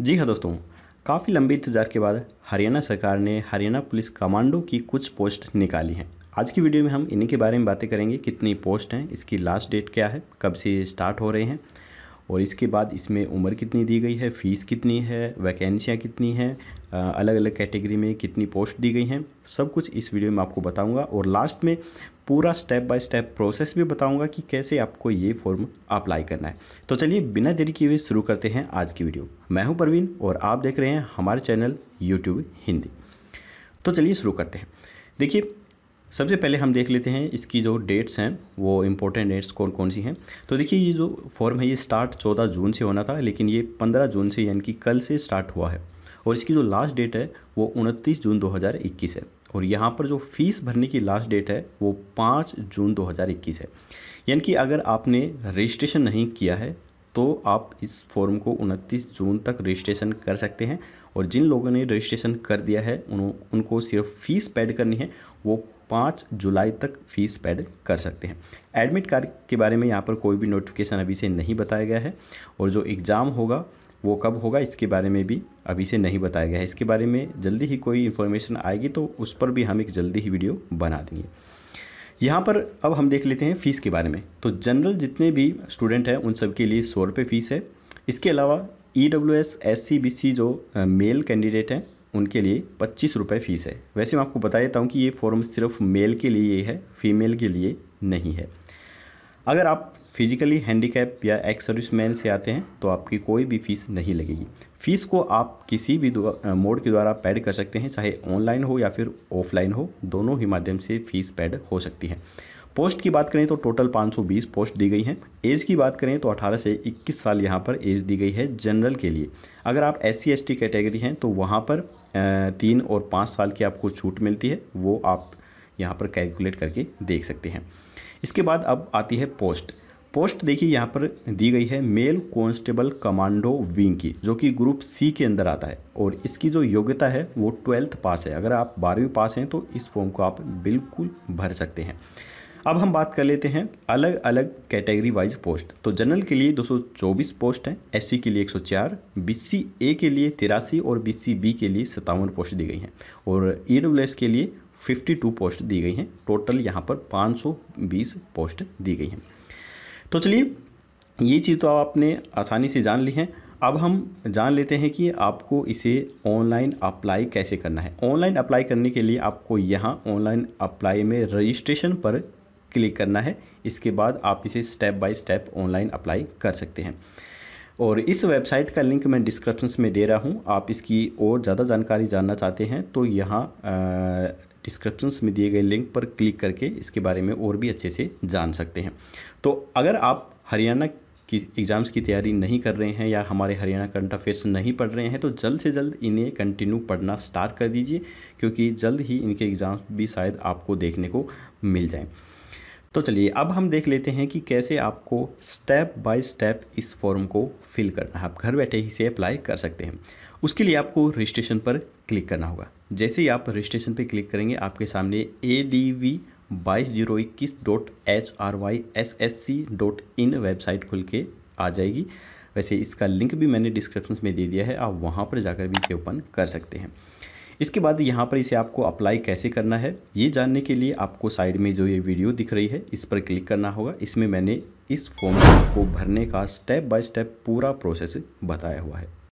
जी हाँ दोस्तों काफ़ी लंबे इंतजार के बाद हरियाणा सरकार ने हरियाणा पुलिस कमांडो की कुछ पोस्ट निकाली हैं आज की वीडियो में हम इन्हीं के बारे में बातें करेंगे कितनी पोस्ट हैं इसकी लास्ट डेट क्या है कब से स्टार्ट हो रहे हैं और इसके बाद इसमें उम्र कितनी दी गई है फ़ीस कितनी है वैकेंसियाँ कितनी हैं अलग अलग कैटेगरी में कितनी पोस्ट दी गई हैं सब कुछ इस वीडियो में आपको बताऊंगा और लास्ट में पूरा स्टेप बाय स्टेप प्रोसेस भी बताऊंगा कि कैसे आपको ये फॉर्म अप्लाई करना है तो चलिए बिना देरी किए शुरू करते हैं आज की वीडियो मैं हूं परवीन और आप देख रहे हैं हमारे चैनल यूट्यूब हिंदी तो चलिए शुरू करते हैं देखिए सबसे पहले हम देख लेते हैं इसकी जो डेट्स हैं वो इम्पोर्टेंट डेट्स कौन कौन सी हैं तो देखिए ये जो फॉर्म है ये स्टार्ट चौदह जून से होना था लेकिन ये पंद्रह जून से यानी कि कल से स्टार्ट हुआ है और इसकी जो लास्ट डेट है वो उनतीस जून 2021 है और यहाँ पर जो फ़ीस भरने की लास्ट डेट है वो पाँच जून 2021 है यानी कि अगर आपने रजिस्ट्रेशन नहीं किया है तो आप इस फॉर्म को उनतीस जून तक रजिस्ट्रेशन कर सकते हैं और जिन लोगों ने रजिस्ट्रेशन कर दिया है उन, उनको सिर्फ फ़ीस पेड करनी है वो पाँच जुलाई तक फ़ीस पेड कर सकते हैं एडमिट कार्ड के बारे में यहाँ पर कोई भी नोटिफिकेशन अभी से नहीं बताया गया है और जो एग्ज़ाम होगा वो कब होगा इसके बारे में भी अभी से नहीं बताया गया है इसके बारे में जल्दी ही कोई इन्फॉर्मेशन आएगी तो उस पर भी हम एक जल्दी ही वीडियो बना देंगे यहाँ पर अब हम देख लेते हैं फ़ीस के बारे में तो जनरल जितने भी स्टूडेंट हैं उन सब के लिए सौ रुपये फ़ीस है इसके अलावा E W S S C B C जो मेल कैंडिडेट हैं उनके लिए पच्चीस रुपये फ़ीस है वैसे मैं आपको बता देता हूँ कि ये फॉर्म सिर्फ मेल के लिए है फीमेल के लिए नहीं है अगर आप फिजिकली हैंडीकैप या एक्स सर्विसमैन से आते हैं तो आपकी कोई भी फ़ीस नहीं लगेगी फ़ीस को आप किसी भी मोड के द्वारा पैड कर सकते हैं चाहे ऑनलाइन हो या फिर ऑफलाइन हो दोनों ही माध्यम से फ़ीस पैड हो सकती है पोस्ट की बात करें तो टोटल 520 पोस्ट दी गई हैं एज की बात करें तो 18 से 21 साल यहाँ पर एज दी गई है जनरल के लिए अगर आप S C S T category हैं तो वहाँ पर तीन और पाँच साल की आपको छूट मिलती है वो आप यहाँ पर कैलकुलेट करके देख सकते हैं इसके बाद अब आती है पोस्ट पोस्ट देखिए यहाँ पर दी गई है मेल कांस्टेबल कमांडो विंग की जो कि ग्रुप सी के अंदर आता है और इसकी जो योग्यता है वो ट्वेल्थ पास है अगर आप बारहवीं पास हैं तो इस फॉर्म को आप बिल्कुल भर सकते हैं अब हम बात कर लेते हैं अलग अलग कैटेगरी वाइज पोस्ट तो जनरल के लिए 224 पोस्ट हैं एस के लिए 104 बीसी ए के लिए तिरासी और बीसी बी के लिए सत्तावन पोस्ट दी गई हैं और ई e के लिए 52 पोस्ट दी गई हैं टोटल यहाँ पर 520 पोस्ट दी गई हैं तो चलिए ये चीज़ तो आपने आसानी से जान ली है अब हम जान लेते हैं कि आपको इसे ऑनलाइन अप्लाई कैसे करना है ऑनलाइन अप्लाई करने के लिए आपको यहाँ ऑनलाइन अप्लाई में रजिस्ट्रेशन पर क्लिक करना है इसके बाद आप इसे step by step online apply कर सकते हैं और इस वेबसाइट का लिंक मैं डिस्क्रिप्शन में दे रहा हूँ आप इसकी और ज़्यादा जानकारी जानना चाहते हैं तो यहाँ डिस्क्रिप्शन में दिए गए लिंक पर क्लिक करके इसके बारे में और भी अच्छे से जान सकते हैं तो अगर आप हरियाणा की एग्ज़ाम्स की तैयारी नहीं कर रहे हैं या हमारे हरियाणा करंट अफेयर्स नहीं पढ़ रहे हैं तो जल्द से जल्द इन्हें कंटिन्यू पढ़ना स्टार्ट कर दीजिए क्योंकि जल्द ही इनके एग्ज़ाम्स भी शायद आपको देखने को मिल जाएँ तो चलिए अब हम देख लेते हैं कि कैसे आपको स्टेप बाय स्टेप इस फॉर्म को फिल करना है आप घर बैठे ही से अप्लाई कर सकते हैं उसके लिए आपको रजिस्ट्रेशन पर क्लिक करना होगा जैसे ही आप रजिस्ट्रेशन पर क्लिक करेंगे आपके सामने ए डी वी बाईस जीरो इक्कीस dot H R Y S S C dot in website खुल के आ जाएगी वैसे इसका लिंक भी मैंने डिस्क्रिप्शन में दे दिया है आप वहाँ पर जाकर भी इसे ओपन कर सकते हैं इसके बाद यहाँ पर इसे आपको अप्लाई कैसे करना है ये जानने के लिए आपको साइड में जो ये वीडियो दिख रही है इस पर क्लिक करना होगा इसमें मैंने इस फॉर्म को भरने का स्टेप बाय स्टेप पूरा प्रोसेस बताया हुआ है